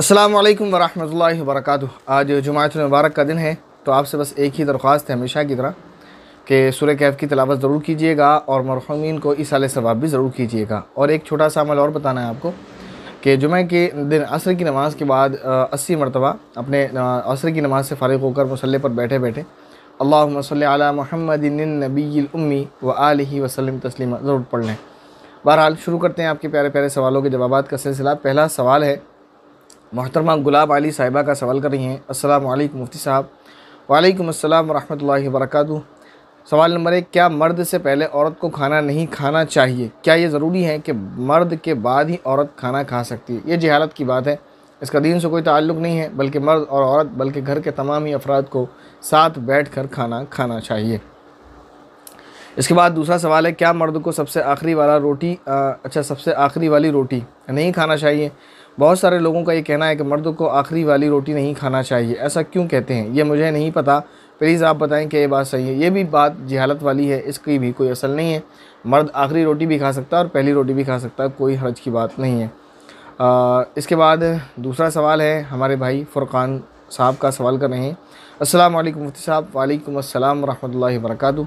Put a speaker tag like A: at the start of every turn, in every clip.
A: अल्लाम वरहमल वरक आज जुमात मुबारक का दिन है तो आपसे बस एक ही दरख्वास्त है हमेशा की तरह कि सुर कैफ की तलावत ज़रूर कीजिएगा और मरहमीन को इस आल सवाब भी ज़रूर कीजिएगा और एक छोटा सा अमल और बताना है आपको कि जुमे के दिन असर की नमाज़ के बाद अस्सी मरतबा अपने असर की नमाज़ से फ़ारिग होकर मुसल्ले पर बैठे बैठे अल्लाह सल महमद व आल वसलम तस्लिमा ज़रूर पढ़ लें बहरहाल शुरू करते हैं आपके प्यारे प्यारे सवालों के जवाब का सिलसिला पहला सवाल है मोहतरमा गुलाब अली साहिबा का सवाल कर रही हैं असल मुफ्ती साहब वालेकुम अस्सलाम वरहमतुल्लाहि वरक सवाल नंबर एक क्या मर्द से पहले औरत को खाना नहीं खाना चाहिए क्या ये ज़रूरी है कि मर्द के बाद ही औरत खाना खा सकती है ये जहालत की बात है इसका दीन से कोई ताल्लुक नहीं है बल्कि मर्द और औरत बल्कि घर के तमाम ही अफराद को साथ बैठ कर खाना खाना चाहिए इसके बाद दूसरा सवाल है क्या मर्द को सबसे आखिरी वाला रोटी आ, अच्छा सबसे आखिरी वाली रोटी नहीं खाना चाहिए बहुत सारे लोगों का ये कहना है कि मर्द को आखिरी वाली रोटी नहीं खाना चाहिए ऐसा क्यों कहते हैं ये मुझे नहीं पता प्लीज़ आप बताएं कि ये बात सही है ये भी बात जहालत वाली है इसकी भी कोई असल नहीं है मर्द आखिरी रोटी भी खा सकता है और पहली रोटी भी खा सकता है कोई हर्ज की बात नहीं है आ, इसके बाद दूसरा सवाल है हमारे भाई फ़ुरक़ान साहब का सवाल कर रहे हैं अस्सलाम वालेकुम मुफ्ती साहब वालेकुम अस्सलाम रहमतुल्लाहि वरकत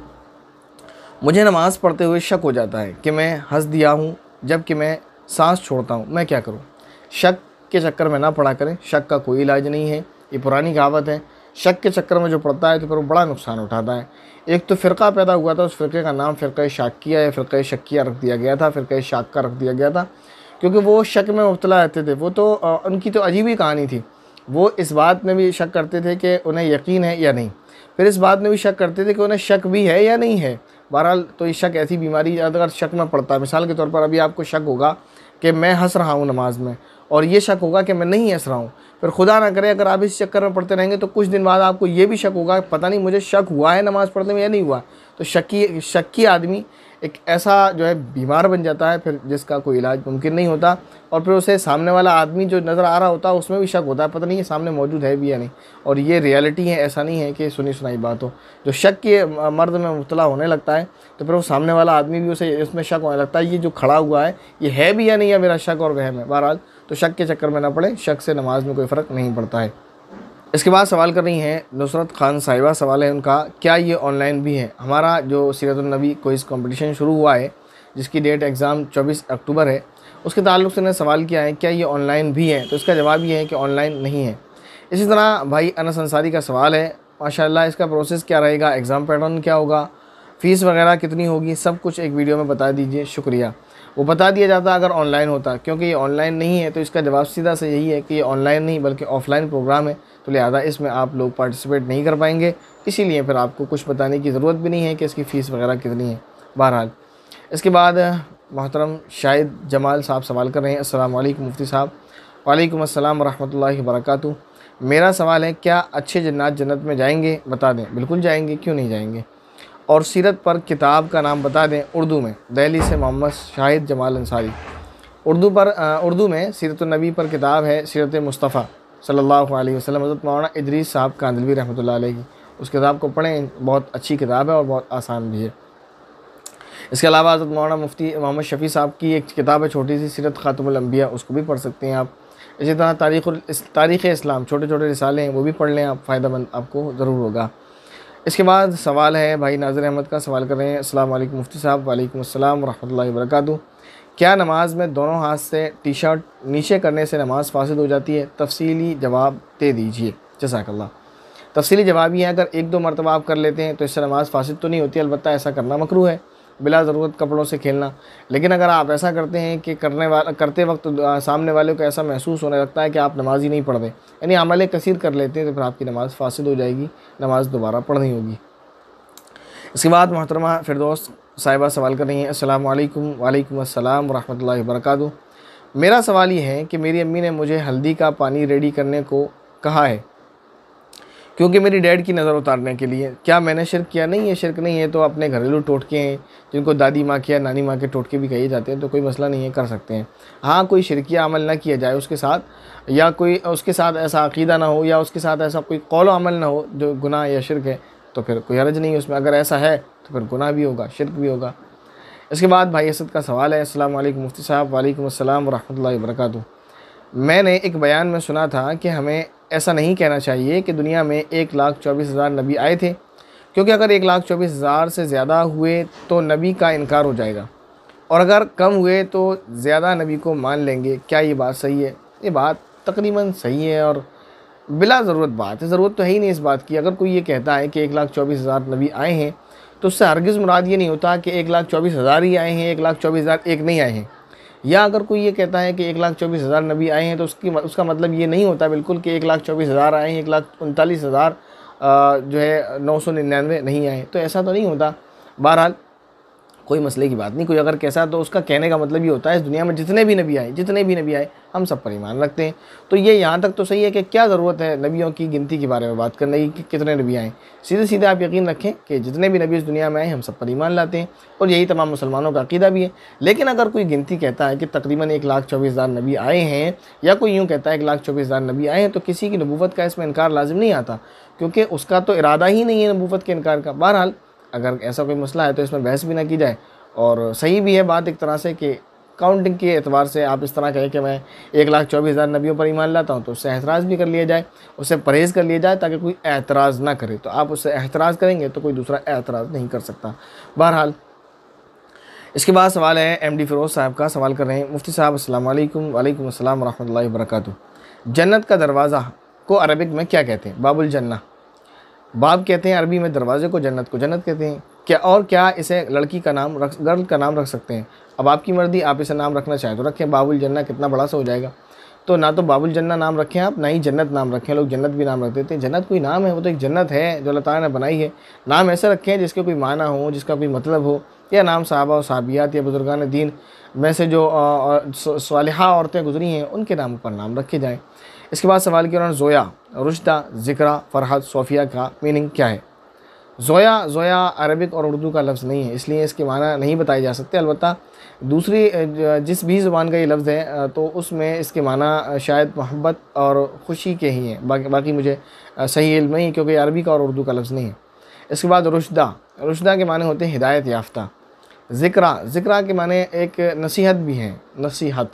A: मुझे नमाज़ पढ़ते हुए शक हो जाता है कि मैं हंस दिया हूँ जबकि मैं सांस छोड़ता हूँ मैं क्या करूँ शक के चक्कर में ना पड़ा करें शक का कोई इलाज नहीं है ये पुरानी कहावत है शक के चक्कर में जो पड़ता है तो फिर वो बड़ा नुकसान उठाता है एक तो फ़िरका पैदा हुआ था उस फ़िरके का नाम फ़िरक़ शाकिया या फ़िर शक्या रख दिया गया था फ़िरक़ शाक का रख दिया गया था क्योंकि वो शक में मुबतला रहते थे वो तो उनकी तो अजीब ही कहानी थी वो इस बात में भी शक करते थे कि उन्हें यकीन है या नहीं फिर इस बात में भी शक करते थे कि उन्हें शक भी है या नहीं है बहरहाल तो ये शक ऐसी बीमारी अगर शक में पड़ता है मिसाल के तौर पर अभी आपको शक होगा कि मैं हंस रहा हूँ नमाज में और ये शक होगा कि मैं नहीं हंस रहा हूँ फिर खुदा ना करे अगर आप इस चक्कर में पढ़ते रहेंगे तो कुछ दिन बाद आपको ये भी शक होगा पता नहीं मुझे शक हुआ है नमाज़ पढ़ने में या नहीं हुआ तो शक्की शक्की आदमी एक ऐसा जो है बीमार बन जाता है फिर जिसका कोई इलाज मुमकिन नहीं होता और फिर उसे सामने वाला आदमी जो नज़र आ रहा होता है उसमें भी शक होता है पता नहीं ये सामने मौजूद है भी या नहीं और ये रियलिटी है ऐसा नहीं है कि सुनी सुनाई बात हो जो शक के मर्द में मुबला होने लगता है तो फिर वो सामने वाला आदमी भी उसे उसमें शक होने लगता है ये जो खड़ा हुआ है ये है भी या नहीं या मेरा शक और वहम है बहरहाल तो शक के चक्कर में ना पड़े शक से नमाज में कोई फ़र्क नहीं पड़ता है इसके बाद सवाल कर रही हैं नुसरत खान साहिबा सवाल है उनका क्या ये ऑनलाइन भी है हमारा जो सीरतनबी कोइज़ कंपटीशन शुरू हुआ है जिसकी डेट एग्ज़ाम 24 अक्टूबर है उसके ताल्लुक से उन्होंने सवाल किया है क्या ये ऑनलाइन भी है तो इसका जवाब ये है कि ऑनलाइन नहीं है इसी तरह भाई अनस अंसारी का सवाल है माशा इसका प्रोसेस क्या रहेगा एग्ज़ाम पैटर्न क्या होगा फ़ीस वगैरह कितनी होगी सब कुछ एक वीडियो में बता दीजिए शुक्रिया वो बता दिया जाता अगर ऑनलाइन होता क्योंकि ये ऑनलाइन नहीं है तो इसका जवाब सीधा से यही है कि ये ऑनलाइन नहीं बल्कि ऑफलाइन प्रोग्राम है तो लिहाजा इसमें आप लोग पार्टिसिपेट नहीं कर पाएंगे इसीलिए फिर आपको कुछ बताने की ज़रूरत भी नहीं है कि इसकी फ़ीस वगैरह कितनी है बहरहाल इसके बाद मोहतरम शाहिद जमाल साहब सवाल कर रहे हैं असल मुफ्ती साहब वालेकुम अस्सलाम वरहमतुल्लाहि वबरकातुहू मेरा सवाल है क्या अच्छे जन्नत जन्नत में जाएंगे बता दें बिल्कुल जाएंगे क्यों नहीं जाएंगे और सीरत पर किताब का नाम बता दें उर्दू में दहली से मोहम्मद शाहिद जमाल अंसारी उर्दू पर उर्दू में सीरत नबी पर किताब है सीरत मुस्तफ़ा सल्लल्लाहु अलैहि वसल्लम हज़रत मौलाना इदरीस साहब कांदलवी रहमतुल्लाह अलैहि उस किताब को पढ़ें बहुत अच्छी किताब है और बहुत आसान भी है इसके अलावा हज़रत मौलाना मुफ्ती मोहम्मद शफ़ी साहब की एक किताब है छोटी सी सीरत ख़ातमलम्बिया उसको भी पढ़ सकते हैं आप इसी तरह तारीख तारीख़ इस्लाम छोटे छोटे रिसाले हैं वो भी पढ़ लें आप फ़ायदा मंद आपको ज़रूर होगा इसके बाद सवाल है भाई नाजर अहमद का सवाल कर रहे हैं अस्सलाम मुफ्ती साहब वालेकुम अस्सलाम वरहमतुल्लाहि वरक क्या नमाज में दोनों हाथ से टी शर्ट नीचे करने से नमाज फासद हो जाती है तफसीली जवाब दे दीजिए जसाकल्ला तफसीली जवाब ये है अगर एक दो मरतबा आप कर लेते हैं तो इससे नमाज फासद तो नहीं होती अलबत्त ऐसा करना मकरू है बिला ज़रूरत कपड़ों से खेलना लेकिन अगर आप ऐसा करते हैं कि करने वाला करते वक्त सामने वाले को ऐसा महसूस होने लगता है कि आप नमाज ही नहीं पढ़ रहे यानी अमल कसीर कर लेते हैं तो फिर आपकी नमाज़ फासिल हो जाएगी नमाज़ दोबारा पढ़नी होगी इसके बाद मोहतरमा दोस्त साहिबा सवाल कर रही हैं अल्लाम वालेकुम अस्सलाम वरहमतुल्लाहि वबरकातुहू मेरा सवाल ये है कि मेरी अम्मी ने मुझे हल्दी का पानी रेडी करने को कहा है क्योंकि मेरी डैड की नज़र उतारने के लिए क्या मैंने शिरक किया नहीं है शिरक नहीं है तो अपने घरेलू टोटके हैं जिनको दादी माँ के या नानी माँ के टोटके भी कहे जाते हैं तो कोई मसला नहीं है कर सकते हैं हाँ कोई शिरकिया अमल ना किया जाए उसके साथ या कोई उसके साथ ऐसा अकीदा ना हो या उसके साथ ऐसा कोई कौल अमल ना हो जो गुनाह या शिरक है तो फिर कोई हरज नहीं है उसमें अगर ऐसा है तो फिर गुनाह भी होगा शिरक भी होगा इसके बाद भाई असद का सवाल है अस्सलाम वालेकुम मुफ्ती साहब वालेकुम अस्सलाम वरहमतुल्लाहि वरकू मैंने एक बयान में सुना था कि हमें ऐसा नहीं कहना चाहिए कि दुनिया में एक लाख चौबीस हज़ार नबी आए थे क्योंकि अगर एक लाख चौबीस हज़ार से ज़्यादा हुए तो नबी का इनकार हो जाएगा और अगर कम हुए तो ज़्यादा नबी को मान लेंगे क्या ये बात सही है ये बात तकरीबन सही है और बिला ज़रूरत बात है ज़रूरत तो है ही नहीं इस बात की अगर कोई ये कहता है कि एक लाख चौबीस हज़ार नबी आए हैं तो उससे हरगज़ मुराद ये नहीं होता कि एक लाख चौबीस हज़ार ही आए हैं एक लाख चौबीस हज़ार एक नहीं आए हैं या अगर कोई ये कहता है कि एक लाख चौबीस हज़ार नबी आए हैं तो उसकी उसका मतलब ये नहीं होता बिल्कुल कि एक लाख चौबीस हज़ार आए हैं एक लाख उनतालीस हज़ार जो है नौ सौ निन्यानवे नहीं आए तो ऐसा तो नहीं होता बहरहाल कोई मसले की बात नहीं कोई अगर कैसा तो उसका कहने का मतलब ये होता है इस दुनिया में जितने भी नबी आए जितने भी नबी आए हम सब पर ईमान रखते हैं तो ये यहाँ तक तो सही है कि क्या ज़रूरत है नबियों की गिनती के बारे में बात करने की कि कितने नबी आए सीधे सीधे आप यकीन रखें कि जितने भी नबी इस दुनिया में आए हम सब पर ईमान लाते हैं और यही तमाम मुसलमानों का अकीदा भी है लेकिन अगर कोई गिनती कहता है कि तकरीबन एक लाख चौबीस हज़ार नबी आए हैं या कोई यूँ कहता है एक लाख चौबीस हज़ार नबी आए हैं तो किसी की नबूवत का इसमें इनकार लाजिम नहीं आता क्योंकि उसका तो इरादा ही नहीं है नबूवत के इनकार का बहरहाल अगर ऐसा कोई मसला है तो इसमें बहस भी ना की जाए और सही भी है बात एक तरह से कि काउंटिंग के एतबार से आप इस तरह कहें कि मैं एक लाख चौबीस हज़ार नबियों पर ईमान लाता हूँ तो उससे एतराज़ भी कर लिया जाए उससे परहेज़ कर लिया जाए ताकि कोई एतराज़ ना करे तो आप उससे एतराज़ करेंगे तो कोई दूसरा एतराज़ नहीं कर सकता बहरहाल इसके बाद सवाल है एम डी फिरोज़ साहब का सवाल कर रहे हैं मुफ्ती साहब अल्लाम वालेकुम असल वरहमल वर्क जन्नत का दरवाज़ा को अरबिक में क्या कहते हैं बाबुल जन्ना बाब कहते हैं अरबी में दरवाजे को जन्नत को जन्नत कहते हैं क्या और क्या इसे लड़की का नाम रख गर्ल का नाम रख सकते हैं अब आपकी मर्ज़ी आप इसे नाम रखना चाहें तो रखें बाबुल जन्ना कितना बड़ा सा हो जाएगा तो ना तो बाबुल जन्ना नाम रखें आप ना ही जन्नत नाम रखें लोग जन्नत भी नाम रख देते हैं जन्नत कोई नाम है वो तो एक जन्नत है जो अल्लाह ताला ने बनाई है नाम ऐसे रखें जिसके कोई माना हो जिसका कोई मतलब हो या नाम साहबा साबियात या बुजुर्गान दीन में से जो सालहा औरतें गुजरी हैं उनके नाम पर नाम रखे जाएँ इसके बाद सवाल के उन्होंने जोया रुश्ता ज़िक्रा फरहत सोफिया का मीनिंग क्या है जोया जोया अरबिक और उर्दू का लफ्ज़ नहीं है इसलिए इसके माना नहीं बताए जा सकते अलबत् दूसरी जिस भी ज़ुबान का ये लफ्ज़ है तो उसमें इसके माना शायद मोहब्बत और ख़ुशी के ही हैं बाकी बाकी मुझे सही इल्म नहीं क्योंकि अरबी का और उर्दू का लफ्ज़ नहीं है इसके बाद रुशदा रुशदा के माने होते हैं हिदायत याफ्ता ज़िक्रा ज़िक्रा के माने एक नसीहत भी हैं नसीहत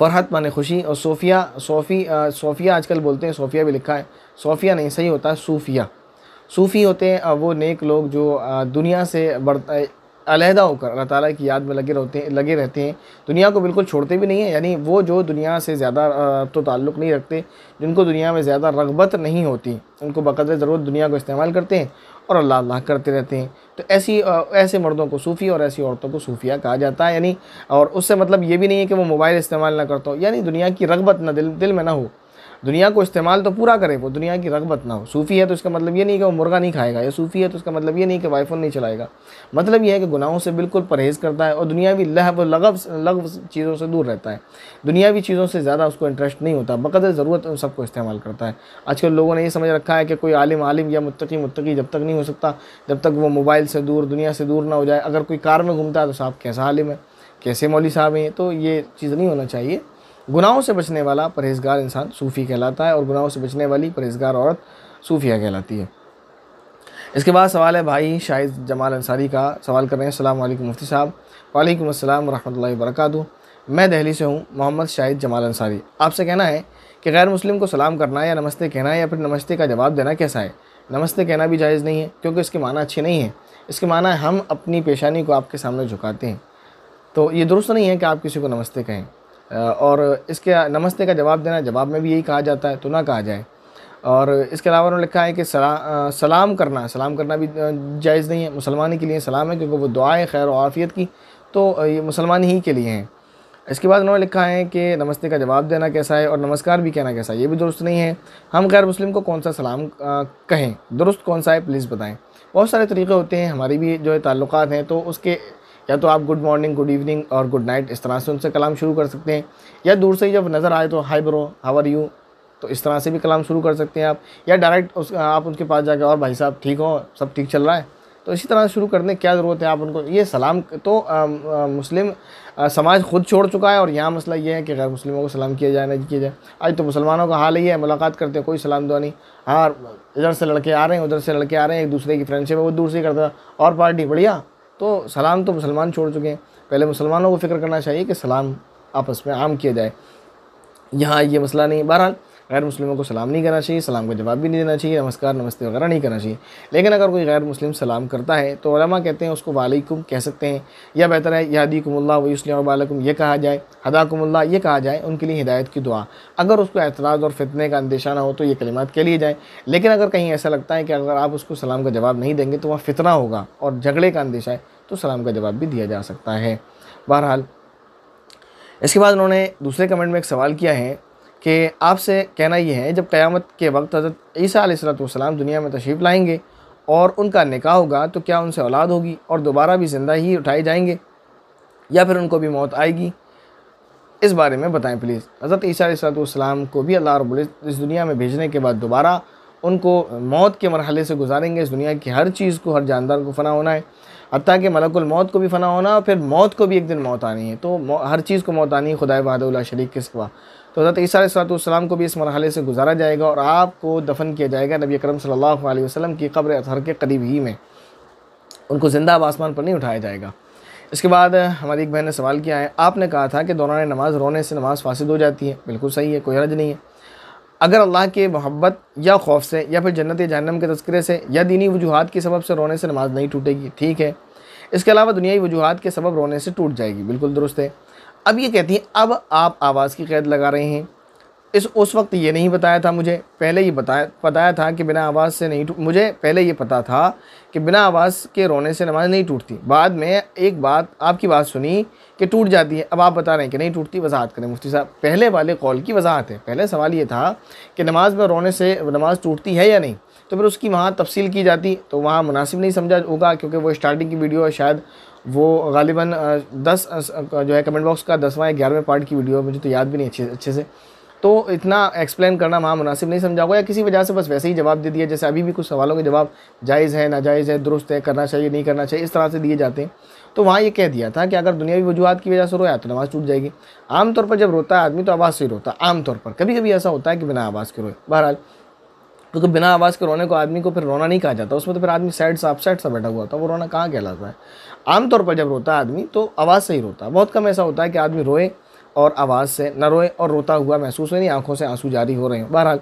A: फ़रहत माने खुशी और सोफिया सोफ़ी सोफिया आजकल बोलते हैं सोफिया भी लिखा है सोफिया नहीं सही होता है सूफिया सूफ़ी होते हैं वो नेक लोग जो दुनिया से बढ़ अलहदा होकर अल्लाह ताला की याद में लगे रहते हैं लगे रहते हैं दुनिया को बिल्कुल छोड़ते भी नहीं हैं यानी वो जो दुनिया से ज़्यादा तो ताल्लुक़ नहीं रखते जिनको दुनिया में ज़्यादा रगबत नहीं होती उनको बकदर ज़रूरत दुनिया को इस्तेमाल करते हैं और अल्लाह अल्लाह करते रहते हैं तो ऐसी ऐसे मर्दों को सूफ़ी और ऐसी औरतों को सूफिया कहा जाता है यानी और उससे मतलब ये भी नहीं है कि वो मोबाइल इस्तेमाल ना करता हो यानी दुनिया की रगबत ना दिल दिल में ना हो दुनिया को इस्तेमाल तो पूरा करे वो दुनिया की रगबत ना हो सूफ़ी है तो इसका मतलब ये नहीं कि वो मुर्गा नहीं खाएगा या सूफ़ी है तो इसका मतलब ये नहीं कि वाईफोन नहीं चलाएगा मतलब यह है कि गुनाहों से बिल्कुल परहेज़ करता है और दुनियावी लहब लगव लगव चीज़ों से दूर रहता है दुनियावी चीज़ों से ज़्यादा उसको इंटरेस्ट नहीं होता बकदर ज़रूरत उन सबको इस्तेमाल करता है आजकल लोगों ने ये समझ रखा है कि कोई आलिम आलिम या मुतकी मुतकी जब तक नहीं हो सकता जब तक वो मोबाइल से दूर दुनिया से दूर ना हो जाए अगर कोई कार में घूमता है तो साहब कैसा आलिम है कैसे मौली साहब हैं तो ये चीज़ नहीं होना चाहिए गुनाहों से बचने वाला परहेजगार इंसान सूफ़ी कहलाता है और गुनाहों से बचने वाली परहेजगार औरत सूफिया कहलाती है इसके बाद सवाल है भाई शाहिद जमाल अंसारी का सवाल कर रहे हैं अल्लाम मुफ्ती साहब वालेकुम अस्सलाम वरहमल वर्क मैं दहली से हूँ मोहम्मद शाहिद जमाल अंसारी आपसे कहना है कि गैर मुस्लिम को सलाम करना या नमस्ते कहना या फिर नमस्ते का जवाब देना कैसा है नमस्ते कहना भी जायज़ नहीं है क्योंकि इसके माना अच्छे नहीं है इसके माना हम अपनी पेशानी को आपके सामने झुकाते हैं तो ये दुरुस्त नहीं है कि आप किसी को नमस्ते कहें और इसके नमस्ते का जवाब देना जवाब में भी यही कहा जाता है तो ना कहा जाए और इसके अलावा उन्होंने लिखा है कि सला, सलाम करना सलाम करना भी जायज़ नहीं है मुसलमान के लिए सलाम है क्योंकि वो दुआएँ खैर और आफ़ियत की तो ये मुसलमान ही के लिए हैं इसके बाद उन्होंने लिखा है कि नमस्ते का जवाब देना कैसा है और नमस्कार भी कहना कैसा है ये भी दुरुस्त नहीं है हम गैर मुस्लिम को कौन सा सलाम कहें दुरुस्त कौन सा है प्लीज़ बताएँ बहुत सारे तरीके होते हैं हमारी भी जो है ताल्लुक हैं तो उसके या तो आप गुड मॉर्निंग गुड इवनिंग और गुड नाइट इस तरह से उनसे कलाम शुरू कर सकते हैं या दूर से ही जब नज़र आए तो हाई ब्रो हावर यू तो इस तरह से भी कलाम शुरू कर सकते हैं आप या डायरेक्ट उस आप उनके पास जाकर और भाई साहब ठीक हो सब ठीक चल रहा है तो इसी तरह शुरू करने की क्या ज़रूरत है आप उनको ये सलाम तो आ, आ, मुस्लिम आ, समाज खुद छोड़ चुका है और यहाँ मसला ये है कि गैर मुस्लिमों को सलाम किया जाए नहीं किया जाए आज तो मुसलमानों का हाल ही है मुलाकात करते हैं कोई सलाम दुआ नहीं हाँ इधर से लड़के आ रहे हैं उधर से लड़के आ रहे हैं एक दूसरे की फ्रेंडशिप है वो दूर से ही करता और पार्टी बढ़िया तो सलाम तो मुसलमान छोड़ चुके हैं पहले मुसलमानों को फ़िक्र करना चाहिए कि सलाम आपस में आम किया जाए यहाँ ये मसला नहीं बहरहाल गैर मुस्लिमों को सलाम नहीं करना चाहिए सलाम का जवाब भी नहीं देना चाहिए नमस्कार नमस्ते वगैरह नहीं करना चाहिए लेकिन अगर कोई गैर मुस्लिम सलाम करता है तो वलमा कहते हैं उसको वालेकुम कह सकते हैं या बेहतर है यादीकुमल्ला वसलम वालकुम ये कहा जाए हदाकुमल्ला ये कहा जाए उनके लिए हिदायत की दुआ अगर उसको एतराज़ और फितने का अंदेशा ना हो तो ये कलिमात कह लिए जाए लेकिन अगर कहीं ऐसा लगता है कि अगर आप उसको सलाम का जवाब नहीं देंगे तो वहाँ फितना होगा और झगड़े का अंदेशा है तो सलाम का जवाब भी दिया जा सकता है बहरहाल इसके बाद उन्होंने दूसरे कमेंट में एक सवाल किया है कि आपसे कहना यह है जब क़यामत के वक्त हज़रत ईसा दुनिया में तशरीफ़ लाएंगे और उनका निकाह होगा तो क्या उनसे औलाद होगी और दोबारा भी ज़िंदा ही उठाए जाएंगे या फिर उनको भी मौत आएगी इस बारे में बताएं प्लीज़ हज़रत ईसा को भी अल्लाह रब इस दुनिया में भेजने के बाद दोबारा उनको मौत के मरहले से गुजारेंगे इस दुनिया की हर चीज़ को हर जानदार को फ़ना होना है हती कि मलकुल मौत को भी फ़ना होना और फिर मौत को भी एक दिन मौत आनी है तो हर चीज़ को मौत आनी है खुदा वाहद शरीक के सिवा तो हज़रत ईसा को भी इस मरहल से गुजारा जाएगा और आपको दफन किया जाएगा नबी करम सल्लल्लाहु अलैहि वसल्लम की कब्र अतहर के करीब ही में उनको ज़िंदा आसमान पर नहीं उठाया जाएगा इसके बाद हमारी एक बहन ने सवाल किया है आपने कहा था कि दौरान नमाज रोने से नमाज फासद हो जाती है बिल्कुल सही है कोई हरज नहीं है अगर अल्लाह के मोहब्बत या खौफ से या फिर जन्नत जहनम के तस्करे से या दीनी वजूहत के सबब से रोने से नमाज नहीं टूटेगी ठीक है इसके अलावा दुनियावी वजूहत के सबब रोने से टूट जाएगी बिल्कुल दुरुस्त है अब ये कहती हैं अब आप आवाज़ की कैद लगा रहे हैं इस उस वक्त ये नहीं बताया था मुझे पहले ये बताया बताया था कि बिना आवाज़ से नहीं मुझे पहले ये पता था कि बिना आवाज़ के रोने से नमाज़ नहीं टूटती बाद में एक बात आपकी बात सुनी कि टूट जाती है अब आप बता रहे हैं कि नहीं टूटती वजाहत करें मुफ्ती साहब पहले वाले कॉल की वजाहत है पहले सवाल ये था कि नमाज़ में रोने से नमाज़ टूटती है या नहीं तो फिर उसकी वहाँ तफसील की जाती तो वहाँ मुनासिब नहीं समझा होगा क्योंकि वो स्टार्टिंग की वीडियो है शायद वो गालिबा दस जो है कमेंट बॉक्स का दसवां या ग्यारहवें पार्ट की वीडियो मुझे तो याद भी नहीं अच्छे अच्छे से तो इतना एक्सप्लेन करना वहाँ मुनासिब नहीं समझा होगा या किसी वजह से बस वैसे ही जवाब दे दिया जैसे अभी भी कुछ सवालों के जवाब जायज़ है नाजायज़ है दुरुस्त है करना चाहिए नहीं करना चाहिए इस तरह से दिए जाते हैं तो वहाँ ये कह दिया था कि अगर दुनियावी वजूहत की वजह से रोया तो नमाज़ टूट जाएगी आमतौर पर जब रोता है आदमी तो आवाज़ से ही रोता आमतौर पर कभी कभी ऐसा होता है कि बिना आवाज़ के रोए बहरहाल क्योंकि तो बिना आवाज़ के रोने को आदमी को फिर रोना नहीं कहा जाता उसमें तो फिर आदमी सैड सा अपसेट सा बैठा हुआ होता है वो रोना कहाँ कहलाता है आमतौर पर जब रोता है आदमी तो आवाज़ से ही रोता है बहुत कम ऐसा होता है कि आदमी रोए और आवाज़ से न रोए और रोता हुआ महसूस हो नहीं आंखों से आंसू जारी हो रहे हैं बहरहाल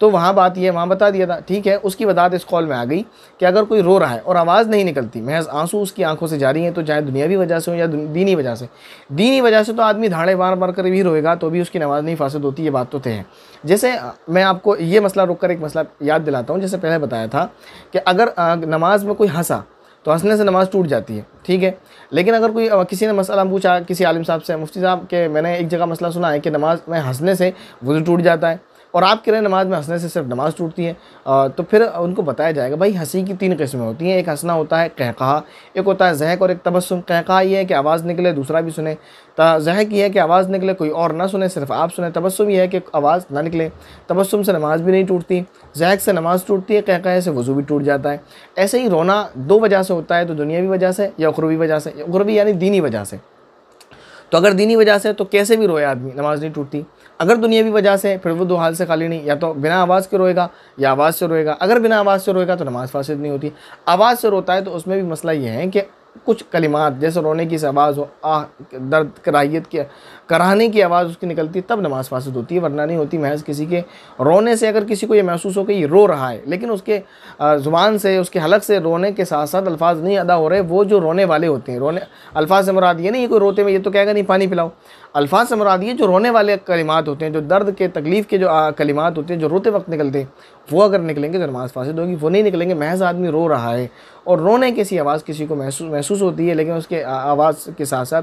A: तो वहाँ बात यह वहाँ बता दिया था ठीक है उसकी वदात इस कॉल में आ गई कि अगर कोई रो रहा है और आवाज़ नहीं निकलती महज आंसू उसकी आंखों से जारी हैं तो चाहे दुनियावी वजह से हो या दीनी वजह से दीनी वजह से तो आदमी धाड़े मार मार कर भी रोएगा तो भी उसकी नमाज नहीं फासद होती ये बात तो थे है जैसे मैं आपको ये मसला रुक कर एक मसला याद दिलाता हूँ जैसे पहले बताया था कि अगर नमाज में कोई हंसा तो हंसने से नमाज़ टूट जाती है ठीक है लेकिन अगर कोई किसी ने मसला पूछा किसी आलिम साहब से मुफ्ती साहब के मैंने एक जगह मसला सुना है कि नमाज में हंसने से वज़ू टूट जाता है और आप कह रहे हैं नमाज में हंसने से सिर्फ नमाज टूटती है तो फिर उनको बताया जाएगा भाई हंसी की तीन किस्में होती हैं एक हंसना होता है कहकहा एक होता है जहक और एक तबसम कहकहा ये है कि आवाज़ निकले दूसरा भी सुने जहक ये है कि आवाज़ निकले कोई और ना सुने सिर्फ आप सुने तबसम यह है कि आवाज़ ना निकले तबसम से नमाज भी नहीं टूटती जहक से नमाज टूटती है कहका से वज़ू भी टूट जाता है ऐसे ही रोना दो वजह से होता है तो दुनियावी वजह से या उखरवी वजह से उखरवी यानी दीनी वजह से तो अगर दीनी वजह से तो कैसे भी रोए आदमी नमाज़ नहीं टूटती अगर दुनियावी वजह से फिर वो दो हाल से खाली नहीं या तो बिना आवाज़ के रोएगा या आवाज़ से रोएगा अगर बिना आवाज़ से रोएगा तो नमाज़ फासद नहीं होती आवाज़ से रोता है तो उसमें भी मसला ये है कि कुछ कलिमात जैसे रोने की आवाज़ हो आह दर्द कराहियत के कराने की आवाज़ उसकी निकलती तब नमाज़ फासद होती है वरना नहीं होती महज किसी के रोने से अगर किसी को ये महसूस हो कि ये रो रहा है लेकिन उसके ज़ुबान से उसके हलक से रोने के साथ साथ अल्फाज नहीं अदा हो रहे वो जो रोने वाले होते हैं रोने अल्फाज से मुराद ये नहीं कोई रोते में ये तो कहेगा नहीं पानी पिलाओ अल्फाज से मुराद ये जो रोने वाले कलिमात होते हैं जो दर्द के तकलीफ़ के जो कलिमात होते हैं जो रोते वक्त निकलते हैं वो अगर निकलेंगे तो नमाज़ फासद होगी वो नहीं निकलेंगे महज आदमी रो रहा है और रोने की सी आवाज़ किसी को महसूस महसूस होती है लेकिन उसके आवाज़ के साथ साथ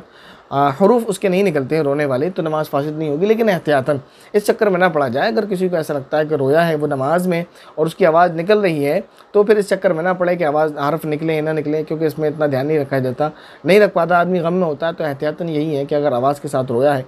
A: हरूफ उसके नहीं निकलते हैं रोने वाले तो नमाज़ फासद नहीं होगी लेकिन एहतियातन इस चक्कर में ना पड़ा जाए अगर किसी को ऐसा लगता है कि रोया है वो नमाज़ में और उसकी आवाज़ निकल रही है तो फिर इस चक्कर में ना पड़े कि आवाज़ हरफ निकले ना निकले क्योंकि इसमें इतना ध्यान नहीं रखा जाता नहीं रख पाता आदमी गम में होता है तो एहतियातन यही है कि अगर आवाज़ के साथ रोया है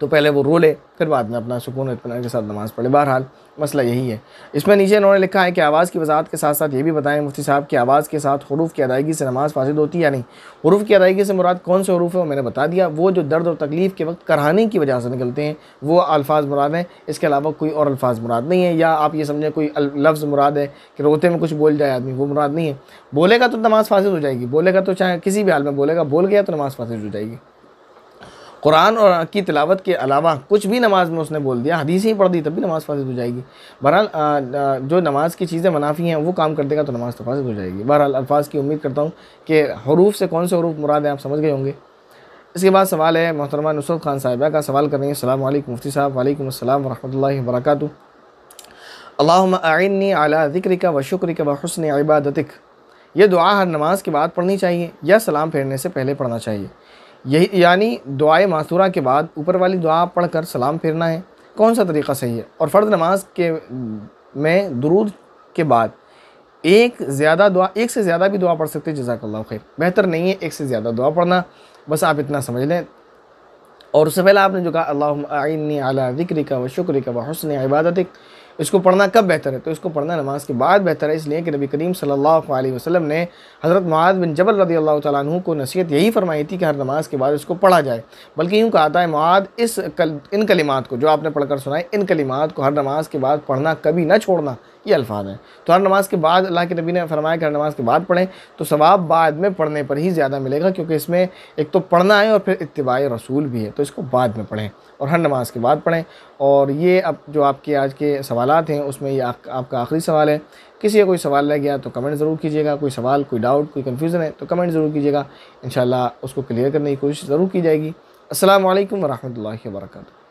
A: तो पहले वो रो ले फिर बाद में अपना सुकून इतमान के साथ नमाज़ पढ़े बहरहाल मसला यही है इसमें नीचे इन्होंने लिखा है कि आवाज़ की वजाहत के साथ साथ ये भी बताएं मुफ्ती साहब की आवाज़ के साथ हरूफ की अदायगी से नमाज़ फासिद होती या नहीं हरूफ की अदायगी से मुराद कौन से हरूफ है वो मैंने बता दिया वो जो दर्द और तकलीफ़ के वक्त कराने की वजह से निकलते हैं वो अल्फाज मुराद हैं इसके अलावा कोई और अल्फाज मुराद नहीं है या आप ये समझें कोई लफ्ज़ मुराद है कि रोते में कुछ बोल जाए आदमी वो मुराद नहीं है बोलेगा तो नमाज़ फासिद हो जाएगी बोलेगा तो चाहे किसी भी हाल में बोलेगा बोल गया तो नमाज़ फासिद हो जाएगी कुरान और की तिलावत के अलावा कुछ भी नमाज में उसने बोल दिया हदीस ही पढ़ दी तब भी नमाज़ फाजिल हो जाएगी बहरहाल जो नमाज की चीज़ें मनाफी हैं वो काम कर देगा तो नमाज़ तो फ़ासिद हो जाएगी बहरहाल अल्फाज की उम्मीद करता हूँ कि हरूफ से कौन से हरूफ मुराद हैं आप समझ गए होंगे इसके बाद सवाल है मोहतरमा नुसरत खान साहिबा का सवाल कर हैं अल्लाम मुफ्ती साहब वालेकुम वरहि वरक वर्क अल्लानी अला ज़िक्र का व शुक्र का व हसन इबादतिक ये दुआ हर नमाज के बाद पढ़नी चाहिए या सलाम फेरने से पहले पढ़ना चाहिए यही यानी दुआ मासूरा के बाद ऊपर वाली दुआ पढ़ कर सलाम फेरना है कौन सा तरीका सही है और फ़र्द नमाज के में दरूद के बाद एक ज़्यादा दुआ एक से ज़्यादा भी दुआ पढ़ सकते हैं जजाकल्ला खैर बेहतर नहीं है एक से ज़्यादा दुआ पढ़ना बस आप इतना समझ लें और उससे पहले आपने जो कहा अल्लाह आइनी अला ज़िक्र का व शुक्र का व हसन इबादत इसको पढ़ना कब बेहतर है तो इसको पढ़ना नमाज के बाद बेहतर है इसलिए कि नबी करीम सल्लल्लाहु अलैहि वसल्लम ने हज़रत महाद बिन जबल रदी अल्लाह तु को नसीहत यही फरमाई थी कि हर नमाज के बाद इसको पढ़ा जाए बल्कि यूँ कहा था महाद इस कल इन कलिमात को जो आपने पढ़कर सुनाए इन कलिमात को हर नमाज के बाद पढ़ना कभी ना छोड़ना ये अल्फाज हैं तो हर नमाज के बाद अल्लाह के नबी ने फरमाया कि हर नमाज के बाद पढ़ें तो सवाब बाद में पढ़ने पर ही ज़्यादा मिलेगा क्योंकि इसमें एक तो पढ़ना है और फिर इतबाय रसूल भी है तो इसको बाद में पढ़ें और हर नमाज के बाद पढ़ें और ये अब जो आपके आज के सवाल हैं उसमें ये आ, आपका आखिरी सवाल है किसी का कोई सवाल रह गया तो कमेंट ज़रूर कीजिएगा कोई सवाल कोई डाउट कोई कन्फ्यूज़न है तो कमेंट ज़रूर कीजिएगा इन उसको क्लियर करने की कोशिश ज़रूर की जाएगी असल वरहमल वर्का